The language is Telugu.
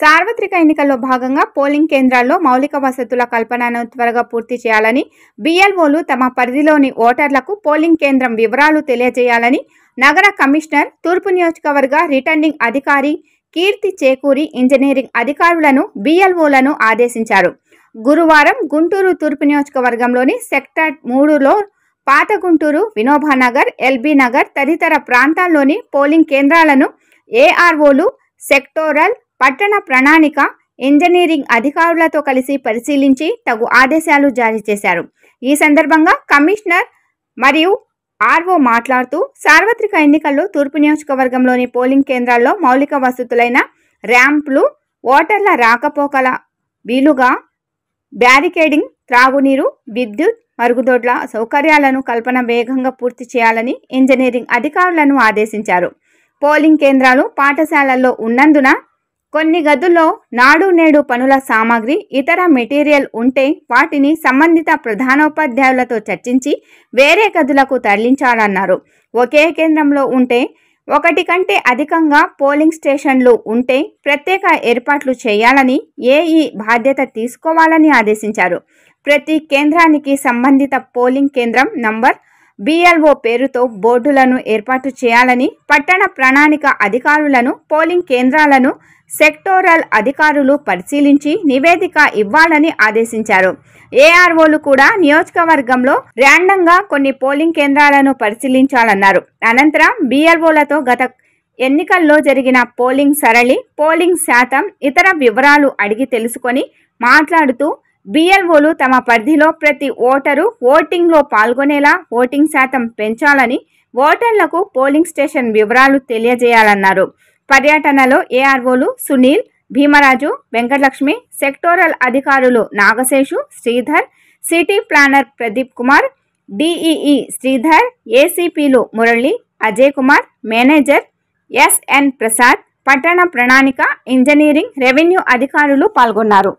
సార్వత్రిక ఎన్నికల్లో భాగంగా పోలింగ్ కేంద్రాల్లో మౌలిక వసతుల కల్పనను త్వరగా పూర్తి చేయాలని బిఎల్ఓలు తమ పరిధిలోని ఓటర్లకు పోలింగ్ కేంద్రం వివరాలు తెలియజేయాలని నగర కమిషనర్ తూర్పు నియోజకవర్గ రిటర్నింగ్ అధికారి కీర్తి చేకూరి ఇంజనీరింగ్ అధికారులను బిఎల్ఓలను ఆదేశించారు గురువారం గుంటూరు తూర్పు నియోజకవర్గంలోని సెక్టర్ మూడులో పాత గుంటూరు వినోభానగర్ ఎల్బీ నగర్ తదితర ప్రాంతాల్లోని పోలింగ్ కేంద్రాలను ఏఆర్ఓలు సెక్టోరల్ పట్టణ ప్రణాళిక ఇంజనీరింగ్ అధికారులతో కలిసి పరిశీలించి తగు ఆదేశాలు జారీ చేశారు ఈ సందర్భంగా కమిషనర్ మరియు ఆర్ఓ మాట్లాడుతూ సార్వత్రిక ఎన్నికల్లో తూర్పు నియోజకవర్గంలోని పోలింగ్ కేంద్రాల్లో మౌలిక వసతులైన ర్యాంపులు ఓటర్ల రాకపోకల వీలుగా బ్యారికేడింగ్ త్రాగునీరు విద్యుత్ మరుగుదొడ్ల సౌకర్యాలను కల్పన వేగంగా పూర్తి చేయాలని ఇంజనీరింగ్ అధికారులను ఆదేశించారు పోలింగ్ కేంద్రాలు పాఠశాలల్లో ఉన్నందున కొన్ని గదుల్లో నాడు నేడు పనుల సామాగ్రి ఇతర మెటీరియల్ ఉంటే వాటిని సంబంధిత ప్రధానోపాధ్యాయులతో చర్చించి వేరే గదులకు తరలించాలన్నారు ఒకే కేంద్రంలో ఉంటే ఒకటి కంటే అధికంగా పోలింగ్ స్టేషన్లు ఉంటే ప్రత్యేక ఏర్పాట్లు చేయాలని ఏఈ బాధ్యత తీసుకోవాలని ఆదేశించారు ప్రతి కేంద్రానికి సంబంధిత పోలింగ్ కేంద్రం నంబర్ బిఎల్ఓ పేరుతో బోర్డులను ఏర్పాటు చేయాలని పట్టణ ప్రణాళిక అధికారులను పోలింగ్ కేంద్రాలను సెక్టోరల్ అధికారులు పరిశీలించి నివేదిక ఇవ్వాలని ఆదేశించారు ఏఆర్ఓలు కూడా నియోజకవర్గంలో ర్యాండంగా కొన్ని పోలింగ్ కేంద్రాలను పరిశీలించాలన్నారు అనంతరం బిఎల్ఓలతో గత ఎన్నికల్లో జరిగిన పోలింగ్ సరళి పోలింగ్ శాతం ఇతర వివరాలు అడిగి తెలుసుకొని మాట్లాడుతూ బిఎల్ఓలు తమ పరిధిలో ప్రతి ఓటరు ఓటింగ్లో పాల్గొనేలా ఓటింగ్ శాతం పెంచాలని ఓటర్లకు పోలింగ్ స్టేషన్ వివరాలు తెలియజేయాలన్నారు పర్యటనలో ఏఆర్ఓలు సునీల్ భీమరాజు వెంకటలక్ష్మి సెక్టోరల్ అధికారులు Nagaseshu Sridhar city planner Pradeep Kumar DEE Sridhar ఏసీపీలు మురళి అజయ్ కుమార్ మేనేజర్ ఎస్ఎన్ ప్రసాద్ పట్టణ ప్రణాళిక ఇంజనీరింగ్ రెవెన్యూ అధికారులు పాల్గొన్నారు